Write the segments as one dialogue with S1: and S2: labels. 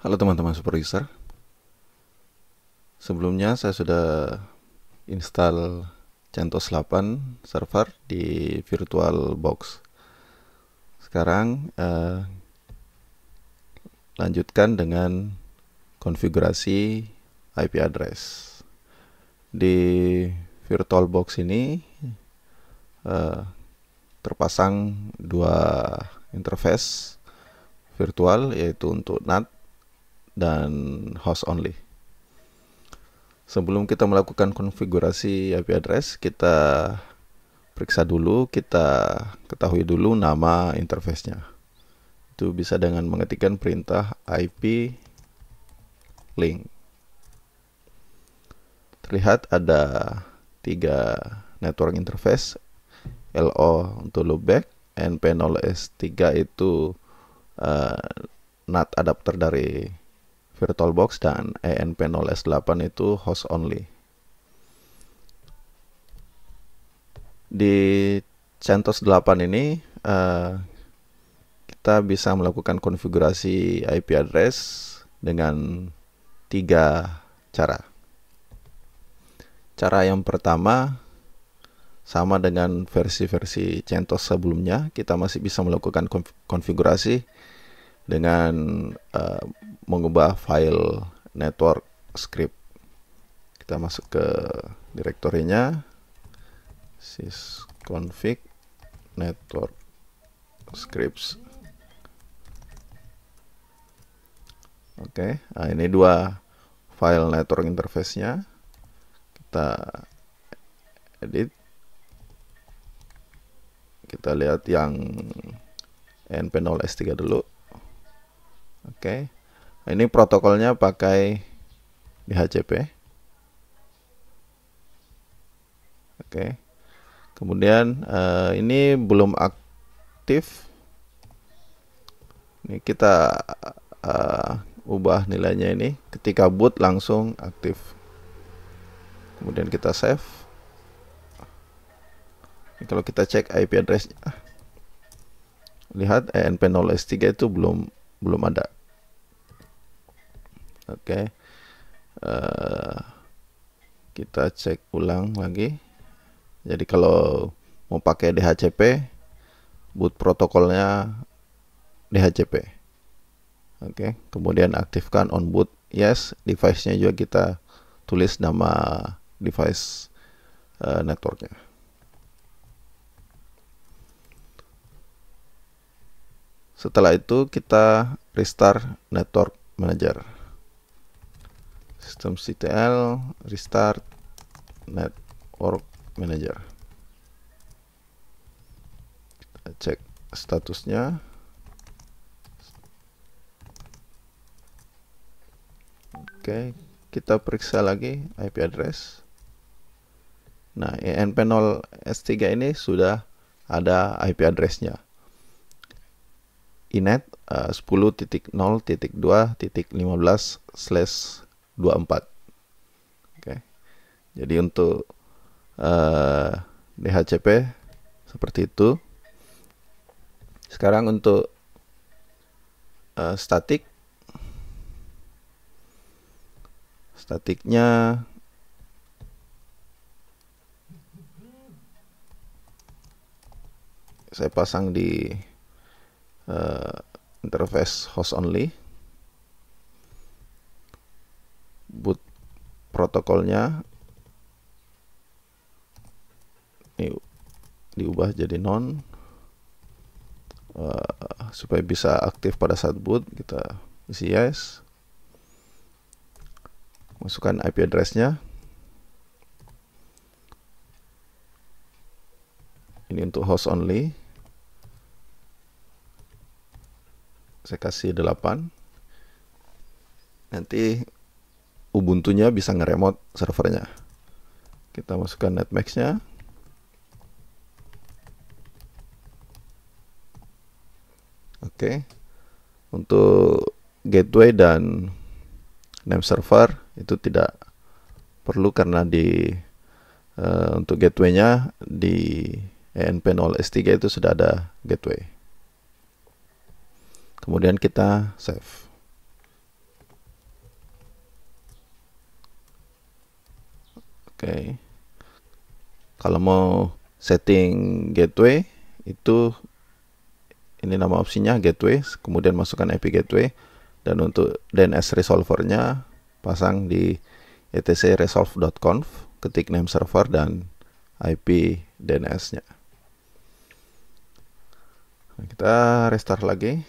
S1: Halo teman-teman User Sebelumnya saya sudah install CentOS 8 server di VirtualBox Sekarang eh, lanjutkan dengan konfigurasi IP address Di VirtualBox ini eh, terpasang dua interface virtual yaitu untuk NAT dan host only. Sebelum kita melakukan konfigurasi IP address, kita periksa dulu, kita ketahui dulu nama interface-nya. Itu bisa dengan mengetikkan perintah IP link. Terlihat ada tiga network interface, LO untuk loopback, NP0S3 itu uh, eh, NAT adapter dari VirtualBox dan ENP0S8 itu host only. Di CentOS 8 ini uh, kita bisa melakukan konfigurasi IP address dengan tiga cara. Cara yang pertama sama dengan versi-versi CentOS sebelumnya, kita masih bisa melakukan konfigurasi dengan uh, mengubah file network script. Kita masuk ke direktorinya sysconfig network scripts. Oke, okay. nah ini dua file network interface-nya. Kita edit. Kita lihat yang np0s3 dulu. Oke. Ini protokolnya pakai DHCP. Oke. Kemudian uh, ini belum aktif. Ini kita uh, ubah nilainya ini ketika boot langsung aktif. Kemudian kita save. Ini kalau kita cek IP address lihat ENP 0S3 itu belum belum ada oke uh, kita cek ulang lagi jadi kalau mau pakai DHCP boot protokolnya DHCP oke okay. kemudian aktifkan on boot yes device-nya juga kita tulis nama device uh, networknya Setelah itu kita restart network manager. CTL restart network manager kita cek statusnya oke kita periksa lagi IP address nah enp0 s3 ini sudah ada IP addressnya inet uh, 10.0.2.15 slash 24. Oke. Jadi untuk uh, eh, DHCP seperti itu. Sekarang untuk uh, statik statiknya saya pasang di uh, interface host only protokolnya ini diubah jadi non uh, supaya bisa aktif pada saat boot kita isi yes masukkan IP addressnya ini untuk host only saya kasih 8 nanti Ubuntu-nya bisa ngeremote servernya. Kita masukkan netmax-nya. Oke. Okay. Untuk gateway dan name server itu tidak perlu karena di uh, untuk gateway-nya di ENP0S3 itu sudah ada gateway. Kemudian kita save. okay. kalau mau setting gateway itu ini nama opsinya gateway kemudian masukkan IP gateway dan untuk DNS resolvernya pasang di etc resolve.conf ketik name server dan IP DNS-nya nah, kita restart lagi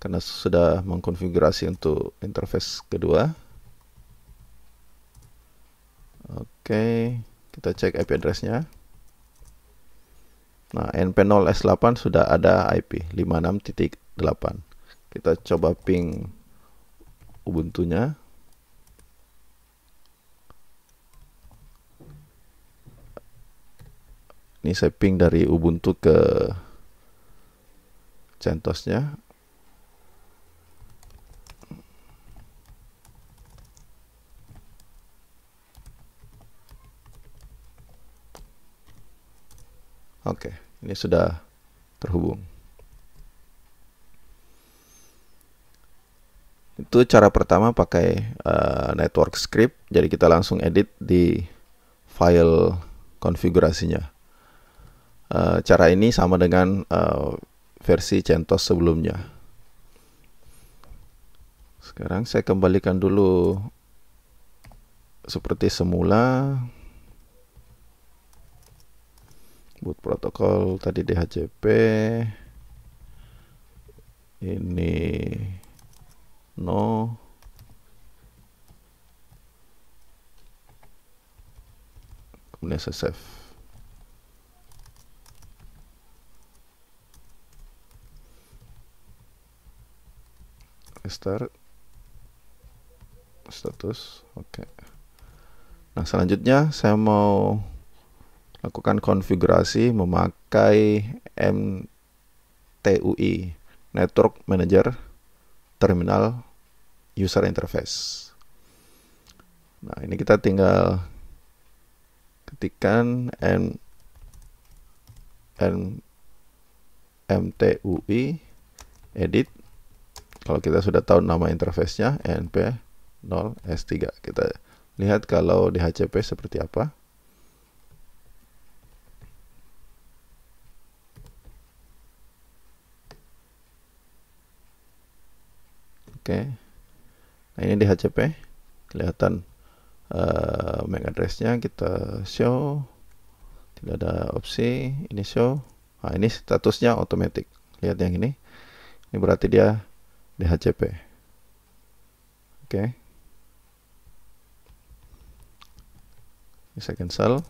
S1: karena sudah mengkonfigurasi untuk interface kedua Oke, kita cek IP address-nya. Nah, np0s8 sudah ada IP 56.8. Kita coba ping Ubuntu-nya. Ini saya ping dari Ubuntu ke CentOS-nya. Oke, ini sudah terhubung. Itu cara pertama pakai uh, network script. Jadi kita langsung edit di file konfigurasinya. Uh, cara ini sama dengan uh, versi CentOS sebelumnya. Sekarang saya kembalikan dulu seperti semula boot protokol tadi DHCP ini no kemudian saya save start status oke okay. nah selanjutnya saya mau lakukan konfigurasi memakai MTUI Network Manager Terminal User Interface. Nah, ini kita tinggal ketikkan M M MTUI edit kalau kita sudah tahu nama interface-nya np0s3 kita lihat kalau di HCP seperti apa Oke. Nah, ini DHCP kelihatan uh, eh, MAC address-nya kita show. Tidak ada opsi, ini show. Nah, ini statusnya otomatis. Lihat yang ini. Ini berarti dia DHCP. Oke. Bisa cancel.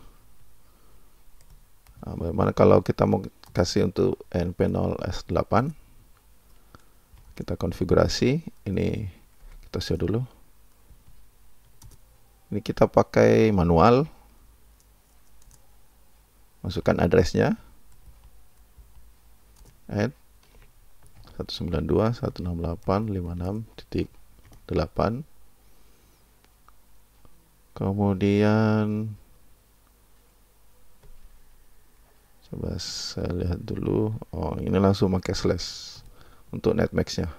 S1: Nah, bagaimana kalau kita mau kasih untuk NP0S8? kita konfigurasi ini kita share dulu ini kita pakai manual masukkan addressnya add 192.168.56.8 kemudian coba saya lihat dulu oh ini langsung pakai slash untuk netmaxnya.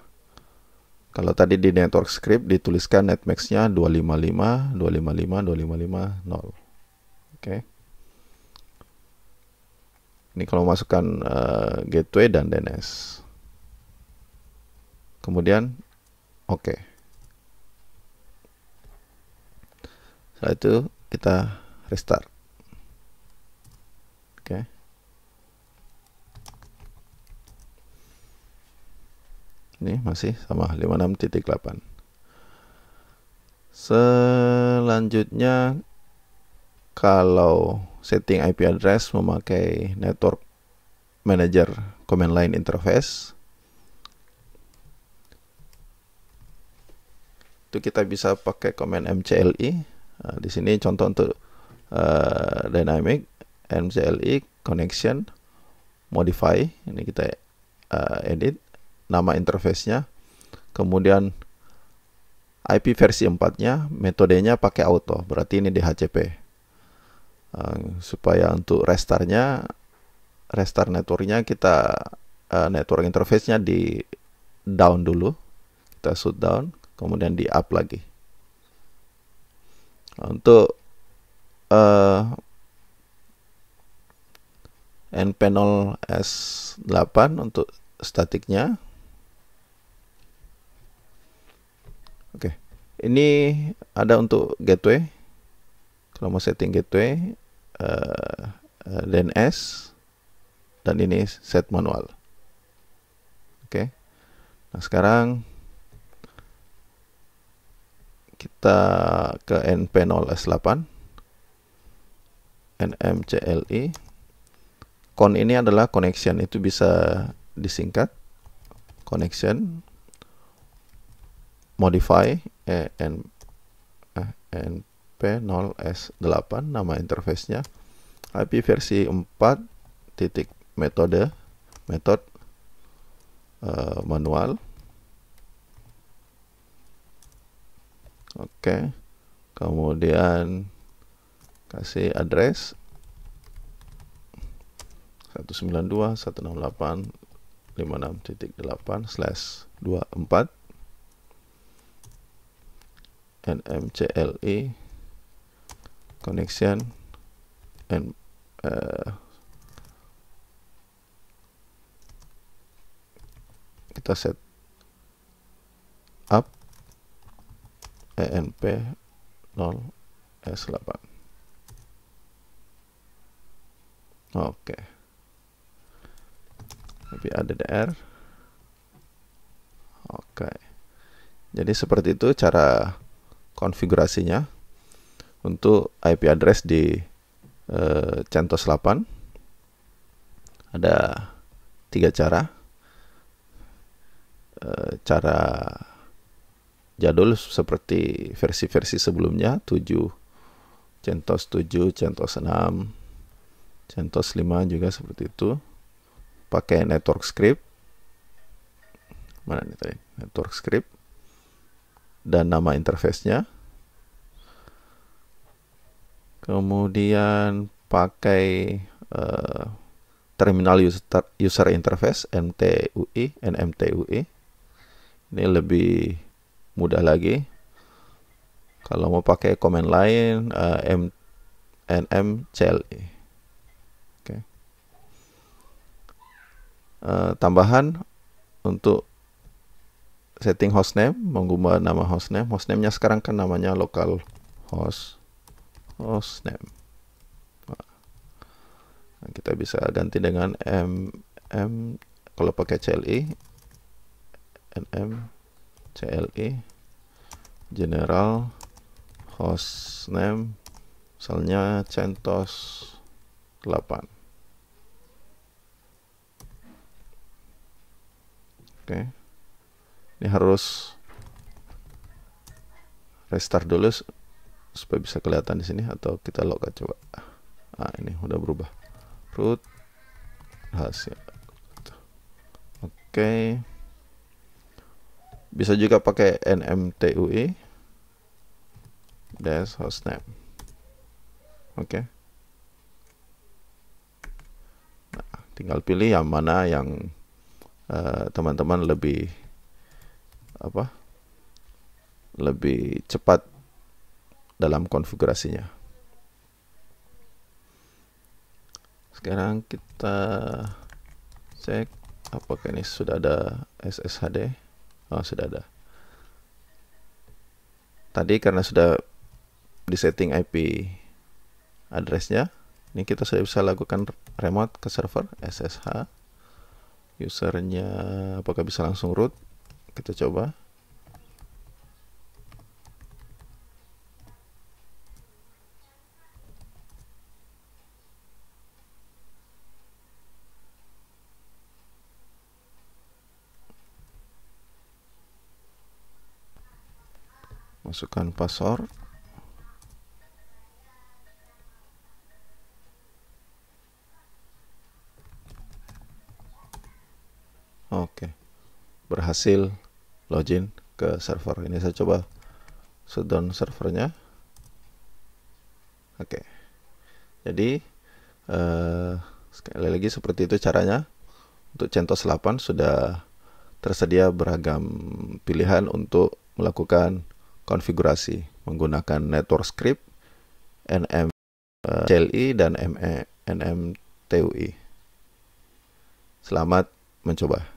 S1: Kalau tadi di network script dituliskan netmaxnya 255 255 255 0. Oke. Okay. Ini kalau masukkan uh, gateway dan DNS. Kemudian oke. Okay. Setelah itu kita restart. ini masih sama 56.8 selanjutnya kalau setting IP address memakai network manager command line interface itu kita bisa pakai command mcli nah, di sini contoh untuk uh, dynamic mcli connection modify ini kita uh, edit nama interface-nya. Kemudian IP versi 4-nya, metodenya pakai auto, berarti ini DHCP. Uh, eh, supaya untuk nya restart nya kita uh, network interface-nya di down dulu, kita down, kemudian di up lagi. Untuk uh, eh, NP0S8 untuk statiknya, Oke. Okay. Ini ada untuk gateway. Kalau mau setting gateway uh, eh, uh, eh, DNS dan ini set manual. Oke. Okay. Nah, sekarang kita ke np0s8 nmcli con ini adalah connection itu bisa disingkat connection modify e np0s8 e nama interface-nya IP versi 4 titik metode metode uh, manual oke okay. kemudian kasih address 192.168.56.8 slash 24 nmcle connection and uh, kita set up enp 0 s8 oke okay. tapi ada dr oke okay. jadi seperti itu cara konfigurasinya untuk IP address di eh, CentOS 8 ada tiga cara eh, cara jadul seperti versi-versi sebelumnya 7 CentOS 7 CentOS 6 CentOS 5 juga seperti itu pakai network script mana nih tadi network script dan nama interface-nya. Kemudian pakai uh, terminal user, user interface MTUI, NMTUI. Ini lebih mudah lagi. Kalau mau pakai command lain uh, eh, M, NM Oke. Okay. Uh, eh, tambahan untuk setting hostname, mengubah nama hostname. hostname sekarang kan namanya local host hostname. Nah, kita bisa ganti dengan mm kalau pakai CLI nm CLI general hostname misalnya centos 8 oke okay ini harus restart dulu supaya bisa kelihatan di sini atau kita lock aja coba ah ini udah berubah root hasil oke okay. bisa juga pakai nmtui dash hostname oke okay. nah, tinggal pilih yang mana yang eh, teman-teman uh, teman -teman lebih apa lebih cepat dalam konfigurasinya. Sekarang kita cek apakah ini sudah ada SSHD. Oh, sudah ada. Tadi karena sudah di setting IP addressnya ini kita sudah bisa lakukan remote ke server SSH. Usernya apakah bisa langsung root? kita coba masukkan password Oke. Okay. Berhasil login ke server ini saya coba shutdown servernya oke okay. jadi eh, sekali lagi seperti itu caranya untuk CentOS 8 sudah tersedia beragam pilihan untuk melakukan konfigurasi menggunakan network script NM eh, CLI dan nm e, NMTUI. Selamat mencoba.